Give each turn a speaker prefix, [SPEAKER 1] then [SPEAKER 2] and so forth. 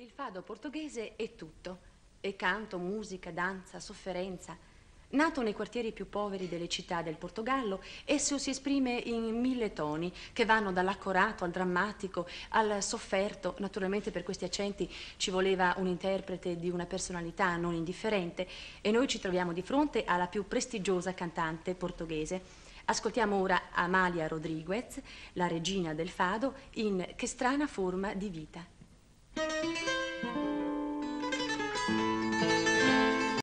[SPEAKER 1] Il fado portoghese è tutto. È canto, musica, danza, sofferenza. Nato nei quartieri più poveri delle città del Portogallo, esso si esprime in mille toni che vanno dall'accorato al drammatico, al sofferto. Naturalmente per questi accenti ci voleva un interprete di una personalità non indifferente e noi ci troviamo di fronte alla più prestigiosa cantante portoghese. Ascoltiamo ora Amalia Rodriguez, la regina del fado, in Che strana forma di vita.